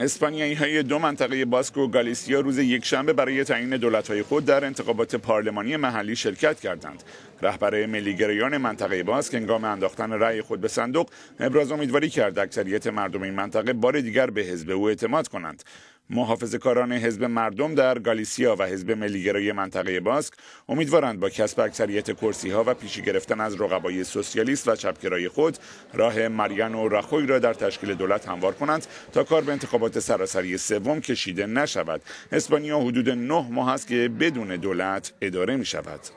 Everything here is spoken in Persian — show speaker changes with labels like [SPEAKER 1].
[SPEAKER 1] اسپانیایی های دو منطقه باسک و گالیسیا روز یکشنبه برای تعیین دولت های خود در انتخابات پارلمانی محلی شرکت کردند. رهبر ملیگریان منطقه باسک هنگام انداختن رأی خود به صندوق ابراز امیدواری کرد اکثریت مردم این منطقه بار دیگر به حزب او اعتماد کنند. محافظ کاران حزب مردم در گالیسیا و حزب ملیگرای منطقه باسک امیدوارند با کسب اکثریت کرسی ها و پیشی گرفتن از رقبای سوسیالیست و چپگرای خود راه و رخوی را در تشکیل دولت هموار کنند تا کار به انتخابات سراسری سوم کشیده نشود اسپانیا حدود نه ماه است که بدون دولت اداره می شود